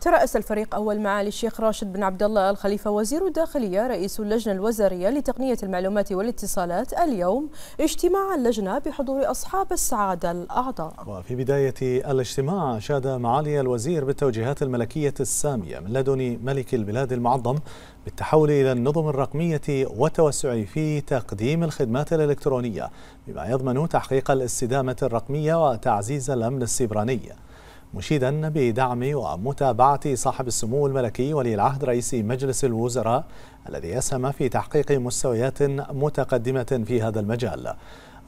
ترأس الفريق أول معالي الشيخ راشد بن عبد الله الخليفة وزير الداخلية رئيس اللجنة الوزارية لتقنية المعلومات والاتصالات اليوم اجتماع اللجنة بحضور أصحاب السعادة الأعضاء وفي بداية الاجتماع شاد معالي الوزير بالتوجيهات الملكية السامية من لدن ملك البلاد المعظم بالتحول إلى النظم الرقمية والتوسع في تقديم الخدمات الإلكترونية بما يضمن تحقيق الاستدامة الرقمية وتعزيز الأمن السيبراني مشيدا بدعم ومتابعة صاحب السمو الملكي ولي العهد رئيس مجلس الوزراء الذي يسهم في تحقيق مستويات متقدمة في هذا المجال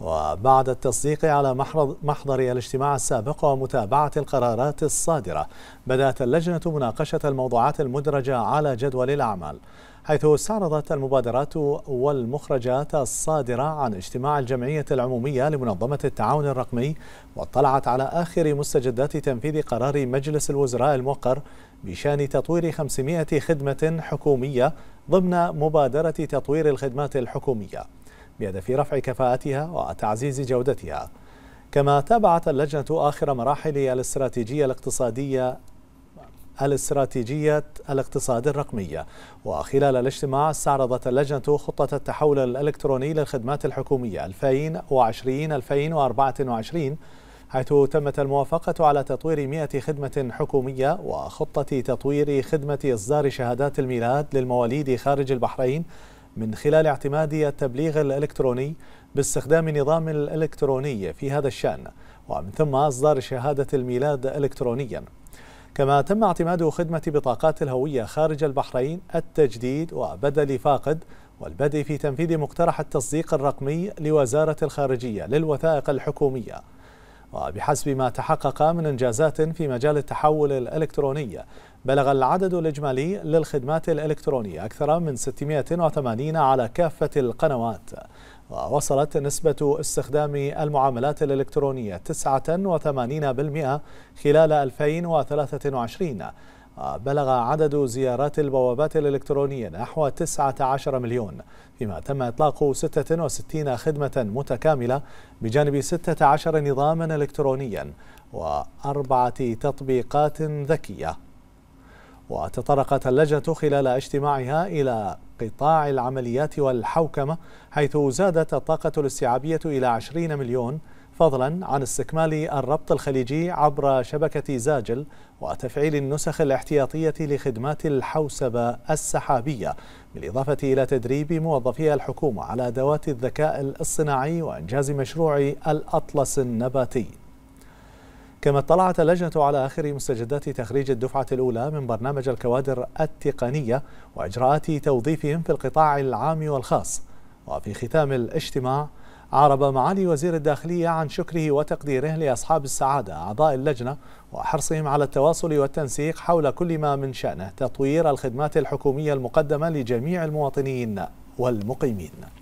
وبعد التصديق على محضر الاجتماع السابق ومتابعة القرارات الصادرة بدأت اللجنة مناقشة الموضوعات المدرجة على جدول الأعمال حيث استعرضت المبادرات والمخرجات الصادرة عن اجتماع الجمعية العمومية لمنظمة التعاون الرقمي واطلعت على آخر مستجدات تنفيذ قرار مجلس الوزراء الموقر بشان تطوير 500 خدمة حكومية ضمن مبادرة تطوير الخدمات الحكومية بهدف رفع كفاءتها وتعزيز جودتها كما تابعت اللجنة آخر مراحل الاستراتيجية الاقتصادية الاستراتيجية الاقتصاد الرقمية وخلال الاجتماع استعرضت اللجنة خطة التحول الإلكتروني للخدمات الحكومية 2020-2024 حيث تمت الموافقة على تطوير 100 خدمة حكومية وخطة تطوير خدمة إصدار شهادات الميلاد للمواليد خارج البحرين من خلال اعتمادي التبليغ الإلكتروني باستخدام نظام الإلكتروني في هذا الشأن ومن ثم إصدار شهادة الميلاد إلكترونياً كما تم اعتماد خدمة بطاقات الهوية خارج البحرين التجديد وبدل فاقد والبدء في تنفيذ مقترح التصديق الرقمي لوزارة الخارجية للوثائق الحكومية وبحسب ما تحقق من إنجازات في مجال التحول الإلكتروني بلغ العدد الإجمالي للخدمات الإلكترونية أكثر من 680 على كافة القنوات ووصلت نسبة استخدام المعاملات الإلكترونية 89% خلال 2023 بلغ عدد زيارات البوابات الإلكترونية نحو 19 مليون فيما تم إطلاق 66 خدمة متكاملة بجانب 16 نظاما إلكترونيا وأربعة تطبيقات ذكية وتطرقت اللجنة خلال اجتماعها إلى قطاع العمليات والحوكمة حيث زادت الطاقة الاستيعابية إلى 20 مليون فضلا عن استكمال الربط الخليجي عبر شبكة زاجل وتفعيل النسخ الاحتياطية لخدمات الحوسبة السحابية بالإضافة إلى تدريب موظفي الحكومة على أدوات الذكاء الاصطناعي وإنجاز مشروع الأطلس النباتي كما اطلعت اللجنة على آخر مستجدات تخريج الدفعة الأولى من برنامج الكوادر التقنية وإجراءات توظيفهم في القطاع العام والخاص وفي ختام الاجتماع عرب معالي وزير الداخلية عن شكره وتقديره لأصحاب السعادة أعضاء اللجنة وحرصهم على التواصل والتنسيق حول كل ما من شأنه تطوير الخدمات الحكومية المقدمة لجميع المواطنين والمقيمين